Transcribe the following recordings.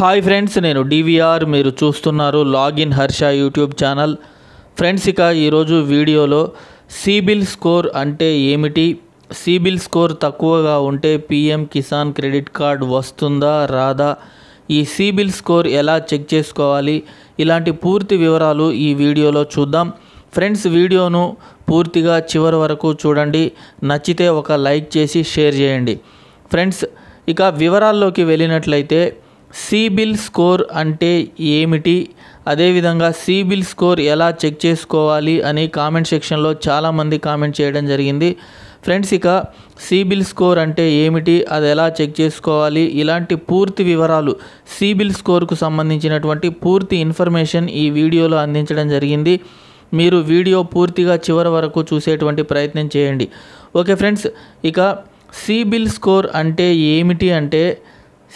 hi friends నేను DVR మీరు చూస్తున్నారు login Harsha YouTube channel friends ఇక ఈరోజు వీడియోలో సిబిల్ స్కోర్ అంటే ఏమిటి సిబిల్ స్కోర్ తక్కువగా ఉంటే పిఎం కిసాన్ క్రెడిట్ కార్డ్ వస్తుందా రాదా ఈ సిబిల్ స్కోర్ ఎలా చెక్ చేసుకోవాలి ఇలాంటి పూర్తి వివరాలు ఈ వీడియోలో చూద్దాం ఫ్రెండ్స్ వీడియోను పూర్తిగా చివరి వరకు చూడండి నచ్చితే ఒక లైక్ చేసి షేర్ చేయండి ఫ్రెండ్స్ ఇక వివరాల్లోకి వెళ్ళినట్లయితే సిబిల్ స్కోర్ అంటే ఏమిటి అదేవిధంగా సిబిల్ స్కోర్ ఎలా చెక్ చేసుకోవాలి అని కామెంట్ సెక్షన్లో చాలామంది కామెంట్ చేయడం జరిగింది ఫ్రెండ్స్ ఇక సిబిల్ స్కోర్ అంటే ఏమిటి అది ఎలా చెక్ చేసుకోవాలి ఇలాంటి పూర్తి వివరాలు సిబిల్ స్కోర్కు సంబంధించినటువంటి పూర్తి ఇన్ఫర్మేషన్ ఈ వీడియోలో అందించడం జరిగింది మీరు వీడియో పూర్తిగా చివరి వరకు చూసేటువంటి ప్రయత్నం చేయండి ఓకే ఫ్రెండ్స్ ఇక సిబిల్ స్కోర్ అంటే ఏమిటి అంటే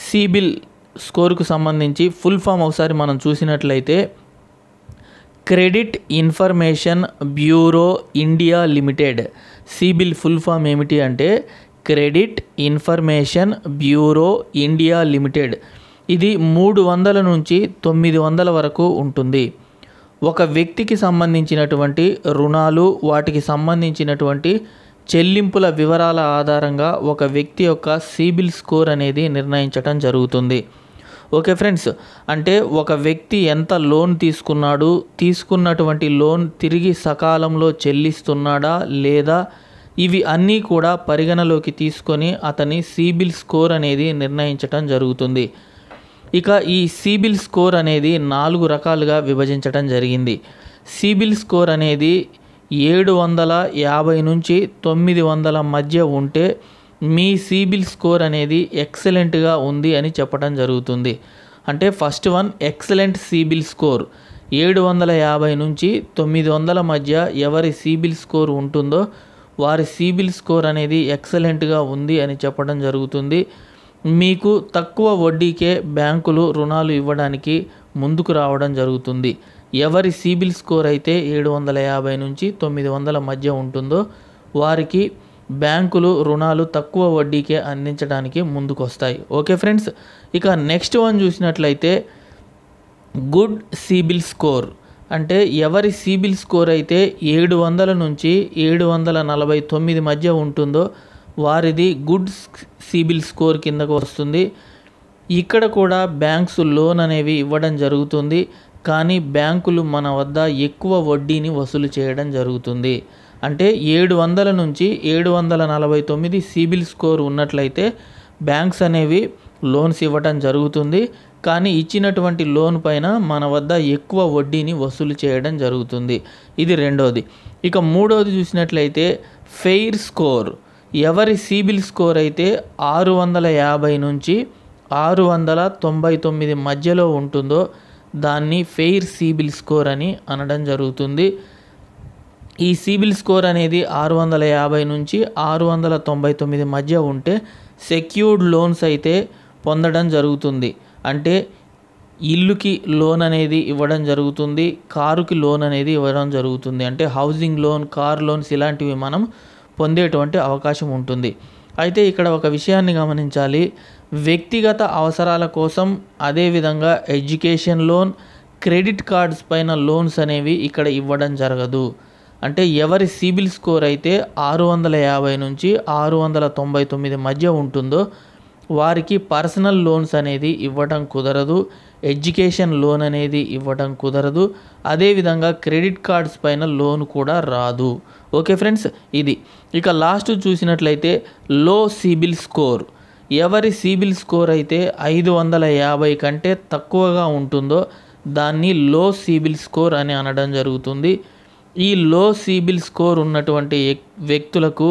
సిబిల్ స్కోర్కు సంబంధించి ఫుల్ ఫామ్ ఒకసారి మనం చూసినట్లయితే credit information bureau India limited CIBIL full form ఏమిటి అంటే credit information bureau India limited ఇది మూడు వందల నుంచి తొమ్మిది వందల వరకు ఉంటుంది ఒక వ్యక్తికి సంబంధించినటువంటి రుణాలు వాటికి సంబంధించినటువంటి చెల్లింపుల వివరాల ఆధారంగా ఒక వ్యక్తి యొక్క సిబిల్ స్కోర్ అనేది నిర్ణయించడం జరుగుతుంది ఓకే ఫ్రెండ్స్ అంటే ఒక వ్యక్తి ఎంత లోన్ తీసుకున్నాడు తీసుకున్నటువంటి లోన్ తిరిగి సకాలంలో చెల్లిస్తున్నాడా లేదా ఇవి అన్నీ కూడా పరిగణలోకి తీసుకొని అతని సిబిల్ స్కోర్ అనేది నిర్ణయించటం జరుగుతుంది ఇక ఈ సిబిల్ స్కోర్ అనేది నాలుగు రకాలుగా విభజించటం జరిగింది సిబిల్ స్కోర్ అనేది ఏడు వందల యాభై నుంచి తొమ్మిది వందల మధ్య ఉంటే మీ సిబిల్ స్కోర్ అనేది ఎక్సలెంట్గా ఉంది అని చెప్పడం జరుగుతుంది అంటే first one excellent CIBIL score ఏడు వందల యాభై నుంచి తొమ్మిది వందల మధ్య ఎవరి సిబిల్ స్కోర్ ఉంటుందో వారి సిబిల్ స్కోర్ అనేది ఎక్సలెంట్గా ఉంది అని చెప్పడం జరుగుతుంది మీకు తక్కువ వడ్డీకే బ్యాంకులు రుణాలు ఇవ్వడానికి ముందుకు రావడం జరుగుతుంది ఎవరి సిబిల్ స్కోర్ అయితే ఏడు వందల యాభై నుంచి తొమ్మిది వందల మధ్య ఉంటుందో వారికి బ్యాంకులు రుణాలు తక్కువ వడ్డీకే అందించడానికి ముందుకొస్తాయి ఓకే ఫ్రెండ్స్ ఇక నెక్స్ట్ వన్ చూసినట్లయితే గుడ్ సిబిల్ స్కోర్ అంటే ఎవరి సిబిల్ స్కోర్ అయితే ఏడు వందల నుంచి ఏడు వందల నలభై తొమ్మిది మధ్య ఉంటుందో వారిది గుడ్ సిబిల్ స్కోర్ కిందకు వస్తుంది ఇక్కడ కూడా బ్యాంక్స్ లోన్ అనేవి ఇవ్వడం జరుగుతుంది కానీ బ్యాంకులు మన వద్ద ఎక్కువ వడ్డీని వసూలు చేయడం జరుగుతుంది అంటే ఏడు వందల నుంచి ఏడు వందల నలభై తొమ్మిది సిబిల్ స్కోర్ ఉన్నట్లయితే బ్యాంక్స్ అనేవి లోన్స్ ఇవ్వటం జరుగుతుంది కానీ ఇచ్చినటువంటి లోన్ పైన మన వద్ద ఎక్కువ వడ్డీని వసూలు చేయడం జరుగుతుంది ఇది రెండోది ఇక మూడోది చూసినట్లయితే ఫెయిర్ స్కోర్ ఎవరి సిబిల్ స్కోర్ అయితే ఆరు వందల యాభై నుంచి ఆరు వందల తొంభై తొమ్మిది మధ్యలో ఉంటుందో దాన్ని ఫెయిర్ సిబిల్ స్కోర్ అని అనడం జరుగుతుంది ఈ సిబిల్ స్కోర్ అనేది ఆరు వందల యాభై నుంచి ఆరు వందల తొంభై తొమ్మిది మధ్య ఉంటే సెక్యూర్డ్ లోన్స్ అయితే పొందడం జరుగుతుంది అంటే ఇల్లుకి లోన్ అనేది ఇవ్వడం జరుగుతుంది కారుకి లోన్ అనేది ఇవ్వడం జరుగుతుంది అంటే హౌసింగ్ లోన్ కార్ లోన్స్ ఇలాంటివి మనం పొందేటువంటి అవకాశం ఉంటుంది అయితే ఇక్కడ ఒక విషయాన్ని గమనించాలి వ్యక్తిగత అవసరాల కోసం అదేవిధంగా ఎడ్యుకేషన్ లోన్ క్రెడిట్ కార్డ్స్ పైన లోన్స్ అనేవి ఇక్కడ ఇవ్వడం జరగదు అంటే ఎవరి సిబిల్ స్కోర్ అయితే ఆరు వందల యాభై నుంచి ఆరు వందల తొంభై తొమ్మిది మధ్య ఉంటుందో వారికి పర్సనల్ లోన్స్ అనేది ఇవ్వటం కుదరదు ఎడ్యుకేషన్ లోన్ అనేది ఇవ్వటం కుదరదు అదేవిధంగా క్రెడిట్ కార్డ్స్ పైన లోన్ కూడా రాదు ఓకే ఫ్రెండ్స్ ఇది ఇక లాస్ట్ చూసినట్లయితే లో సిబిల్ స్కోర్ ఎవరి సిబిల్ స్కోర్ అయితే ఐదు వందల యాభై కంటే తక్కువగా ఉంటుందో దాన్ని లో సిబిల్ స్కోర్ అని అనడం జరుగుతుంది ఈ లో సిబిల్ స్కోర్ ఉన్నటువంటి వ్యక్తులకు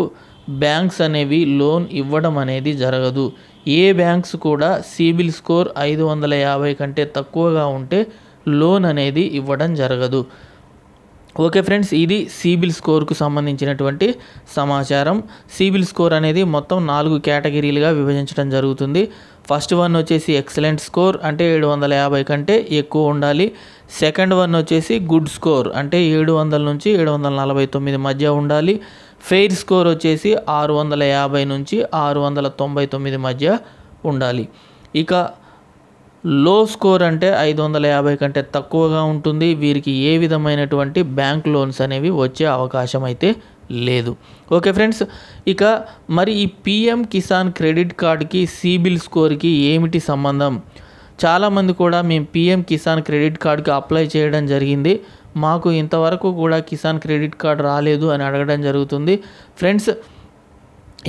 బ్యాంక్స్ అనేవి లోన్ ఇవ్వడం అనేది జరగదు ఏ బ్యాంక్స్ కూడా సిబిల్ స్కోర్ ఐదు వందల యాభై కంటే తక్కువగా ఉంటే లోన్ అనేది ఇవ్వడం జరగదు ఓకే ఫ్రెండ్స్ ఇది సిబిల్ స్కోర్కు సంబంధించినటువంటి సమాచారం సిబిల్ స్కోర్ అనేది మొత్తం నాలుగు కేటగిరీలుగా విభజించడం జరుగుతుంది ఫస్ట్ వన్ వచ్చేసి ఎక్సలెంట్ స్కోర్ అంటే ఏడు వందల యాభై కంటే ఎక్కువ ఉండాలి సెకండ్ వన్ వచ్చేసి గుడ్ స్కోర్ అంటే ఏడు వందల నుంచి ఏడు వందల నలభై తొమ్మిది మధ్య ఉండాలి ఫెయిర్ స్కోర్ వచ్చేసి ఆరు వందల యాభై నుంచి ఆరు వందల తొంభై తొమ్మిది మధ్య ఉండాలి ఇక లో స్కోర్ అంటే ఐదు వందల యాభై కంటే తక్కువగా ఉంటుంది వీరికి ఏ విధమైనటువంటి బ్యాంక్ లోన్స్ అనేవి వచ్చే అవకాశం అయితే లేదు ఓకే ఫ్రెండ్స్ ఇక మరి ఈ పిఎం కిసాన్ క్రెడిట్ కార్డ్కి సిబిల్ స్కోర్కి ఏమిటి సంబంధం చాలామంది కూడా మేము పిఎం కిసాన్ క్రెడిట్ కార్డ్కి అప్లై చేయడం జరిగింది మాకు ఇంతవరకు కూడా కిసాన్ క్రెడిట్ కార్డ్ రాలేదు అని అడగడం జరుగుతుంది ఫ్రెండ్స్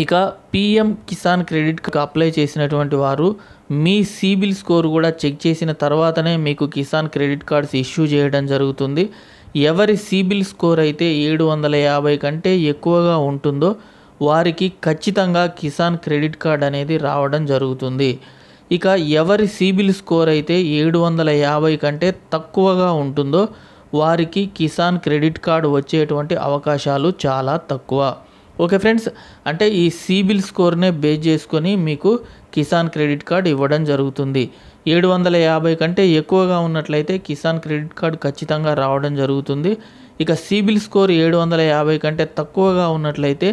ఇక పిఎం కిసాన్ క్రెడిట్కి అప్లై చేసినటువంటి వారు మీ సిబిల్ స్కోర్ కూడా చెక్ చేసిన తర్వాతనే మీకు కిసాన్ క్రెడిట్ కార్డ్స్ ఇష్యూ చేయడం జరుగుతుంది ఎవరి సిబిల్ స్కోర్ అయితే ఏడు వందల యాభై కంటే ఎక్కువగా ఉంటుందో వారికి ఖచ్చితంగా కిసాన్ క్రెడిట్ కార్డ్ అనేది రావడం జరుగుతుంది ఇక ఎవరి సిబిల్ స్కోర్ అయితే ఏడు వందల యాభై కంటే తక్కువగా ఉంటుందో వారికి కిసాన్ క్రెడిట్ కార్డు వచ్చేటువంటి అవకాశాలు చాలా తక్కువ ఓకే ఫ్రెండ్స్ అంటే ఈ సిబిల్ స్కోర్నే బేస్ చేసుకొని మీకు కిసాన్ క్రెడిట్ కార్డు ఇవ్వడం జరుగుతుంది ఏడు వందల యాభై కంటే ఎక్కువగా ఉన్నట్లయితే కిసాన్ క్రెడిట్ కార్డు ఖచ్చితంగా రావడం జరుగుతుంది ఇక సిబిల్ స్కోర్ ఏడు వందల యాభై కంటే తక్కువగా ఉన్నట్లయితే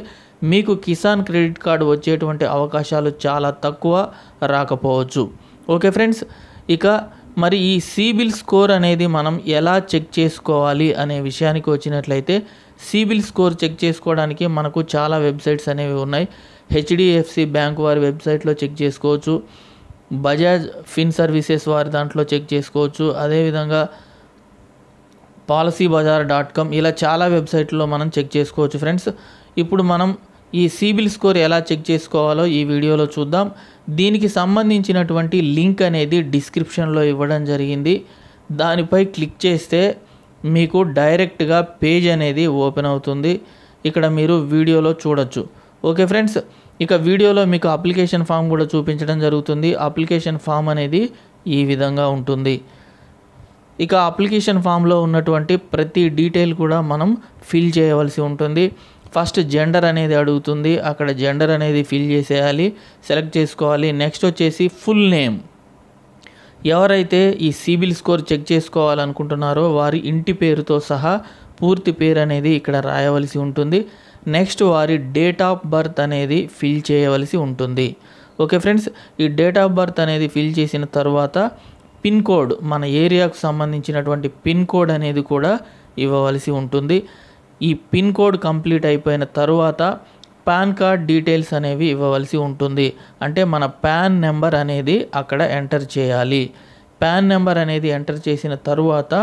మీకు కిసాన్ క్రెడిట్ కార్డు వచ్చేటువంటి అవకాశాలు చాలా తక్కువ రాకపోవచ్చు ఓకే ఫ్రెండ్స్ ఇక మరి ఈ సిబిల్ స్కోర్ అనేది మనం ఎలా చెక్ చేసుకోవాలి అనే విషయానికి వచ్చినట్లయితే సిబిల్ స్కోర్ చెక్ చేసుకోవడానికి మనకు చాలా వెబ్సైట్స్ అనేవి ఉన్నాయి హెచ్డిఎఫ్సి బ్యాంక్ వారి వెబ్సైట్లో చెక్ చేసుకోవచ్చు బజాజ్ ఫిన్ సర్వీసెస్ వారి దాంట్లో చెక్ చేసుకోవచ్చు అదేవిధంగా పాలసీ బజార్ డాట్ కామ్ ఇలా చాలా వెబ్సైట్లో మనం చెక్ చేసుకోవచ్చు ఫ్రెండ్స్ ఇప్పుడు మనం ఈ సిబిల్ స్కోర్ ఎలా చెక్ చేసుకోవాలో ఈ వీడియోలో చూద్దాం దీనికి సంబంధించినటువంటి లింక్ అనేది డిస్క్రిప్షన్లో ఇవ్వడం జరిగింది దానిపై క్లిక్ చేస్తే మీకు డైరెక్ట్గా పేజ్ అనేది ఓపెన్ అవుతుంది ఇక్కడ మీరు వీడియోలో చూడొచ్చు ఓకే ఫ్రెండ్స్ ఇక వీడియోలో మీకు అప్లికేషన్ ఫామ్ కూడా చూపించడం జరుగుతుంది అప్లికేషన్ ఫామ్ అనేది ఈ విధంగా ఉంటుంది ఇక అప్లికేషన్ ఫామ్లో ఉన్నటువంటి ప్రతి డీటెయిల్ కూడా మనం ఫిల్ చేయవలసి ఉంటుంది ఫస్ట్ జెండర్ అనేది అడుగుతుంది అక్కడ జెండర్ అనేది ఫిల్ చేసేయాలి సెలెక్ట్ చేసుకోవాలి నెక్స్ట్ వచ్చేసి ఫుల్ నేమ్ ఎవరైతే ఈ సిబిల్ స్కోర్ చెక్ చేసుకోవాలనుకుంటున్నారో వారి ఇంటి పేరుతో సహా పూర్తి పేరు అనేది ఇక్కడ రాయవలసి ఉంటుంది నెక్స్ట్ వారి డేట్ ఆఫ్ బర్త్ అనేది ఫిల్ చేయవలసి ఉంటుంది ఓకే ఫ్రెండ్స్ ఈ డేట్ ఆఫ్ బర్త్ అనేది ఫిల్ చేసిన తర్వాత పిన్ కోడ్ మన ఏరియాకు సంబంధించినటువంటి పిన్ కోడ్ అనేది కూడా ఇవ్వవలసి ఉంటుంది ఈ పిన్ కోడ్ కంప్లీట్ అయిపోయిన తర్వాత పాన్ కార్డ్ డీటెయిల్స్ అనేవి ఇవ్వవలసి ఉంటుంది అంటే మన పాన్ నెంబర్ అనేది అక్కడ ఎంటర్ చేయాలి పాన్ నెంబర్ అనేది ఎంటర్ చేసిన తరువాత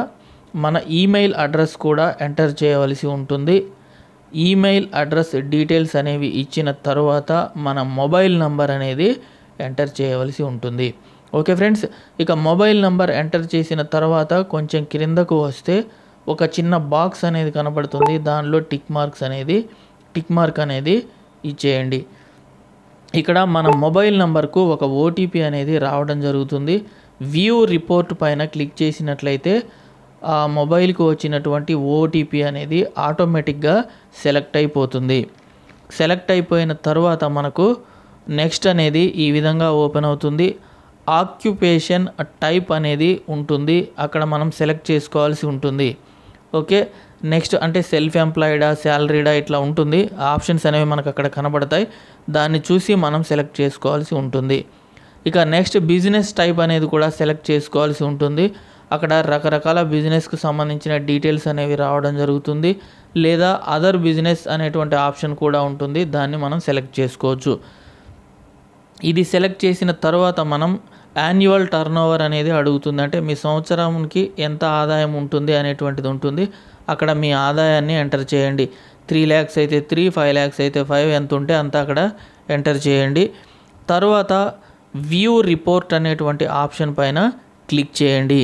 మన ఈమెయిల్ అడ్రస్ కూడా ఎంటర్ చేయవలసి ఉంటుంది ఈమెయిల్ అడ్రస్ డీటెయిల్స్ అనేవి ఇచ్చిన తర్వాత మన మొబైల్ నంబర్ అనేది ఎంటర్ చేయవలసి ఉంటుంది ఓకే ఫ్రెండ్స్ ఇక మొబైల్ నంబర్ ఎంటర్ చేసిన తర్వాత కొంచెం క్రిందకు వస్తే ఒక చిన్న బాక్స్ అనేది కనబడుతుంది దానిలో టిక్ మార్క్స్ అనేది టిక్ మార్క్ అనేది ఇచ్చేయండి ఇక్కడ మన మొబైల్ నెంబర్కు ఒక ఓటీపీ అనేది రావడం జరుగుతుంది వ్యూ రిపోర్ట్ పైన క్లిక్ చేసినట్లయితే ఆ మొబైల్కు వచ్చినటువంటి ఓటీపీ అనేది ఆటోమేటిక్గా సెలెక్ట్ అయిపోతుంది సెలెక్ట్ అయిపోయిన తర్వాత మనకు నెక్స్ట్ అనేది ఈ విధంగా ఓపెన్ అవుతుంది ఆక్యుపేషన్ టైప్ అనేది ఉంటుంది అక్కడ మనం సెలెక్ట్ చేసుకోవాల్సి ఉంటుంది ఓకే నెక్స్ట్ అంటే సెల్ఫ్ ఎంప్లాయిడా శాలరీడా ఇట్లా ఉంటుంది ఆప్షన్స్ అనేవి మనకు అక్కడ కనబడతాయి దాన్ని చూసి మనం సెలెక్ట్ చేసుకోవాల్సి ఉంటుంది ఇక నెక్స్ట్ బిజినెస్ టైప్ అనేది కూడా సెలెక్ట్ చేసుకోవాల్సి ఉంటుంది అక్కడ రకరకాల బిజినెస్కు సంబంధించిన డీటెయిల్స్ అనేవి రావడం జరుగుతుంది లేదా అదర్ బిజినెస్ అనేటువంటి ఆప్షన్ కూడా ఉంటుంది దాన్ని మనం సెలెక్ట్ చేసుకోవచ్చు ఇది సెలెక్ట్ చేసిన తర్వాత మనం యాన్యువల్ టర్న్ ఓవర్ అనేది అడుగుతుంది అంటే మీ సంవత్సరానికి ఎంత ఆదాయం ఉంటుంది అనేటువంటిది ఉంటుంది అక్కడ మీ ఆదాయాన్ని ఎంటర్ చేయండి త్రీ ల్యాక్స్ అయితే త్రీ ఫైవ్ ల్యాక్స్ అయితే ఫైవ్ ఎంత ఉంటే అంత అక్కడ ఎంటర్ చేయండి తర్వాత వ్యూ రిపోర్ట్ అనేటువంటి ఆప్షన్ పైన క్లిక్ చేయండి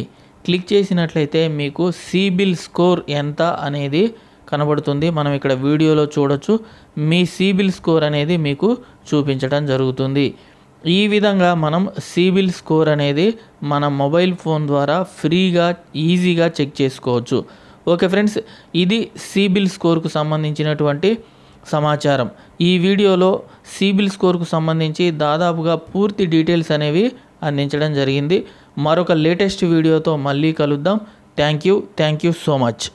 క్లిక్ చేసినట్లయితే మీకు సిబిల్ స్కోర్ ఎంత అనేది కనబడుతుంది మనం ఇక్కడ వీడియోలో చూడొచ్చు మీ సిబిల్ స్కోర్ అనేది మీకు చూపించడం జరుగుతుంది ఈ విధంగా మనం సిబిల్ స్కోర్ అనేది మన మొబైల్ ఫోన్ ద్వారా ఫ్రీగా ఈజీగా చెక్ చేసుకోవచ్చు ఓకే ఫ్రెండ్స్ ఇది సిబిల్ స్కోర్కు సంబంధించినటువంటి సమాచారం ఈ వీడియోలో సిబిల్ స్కోర్కు సంబంధించి దాదాపుగా పూర్తి డీటెయిల్స్ అనేవి అందించడం జరిగింది మరొక లేటెస్ట్ వీడియోతో మళ్ళీ కలుద్దాం thank you thank you so much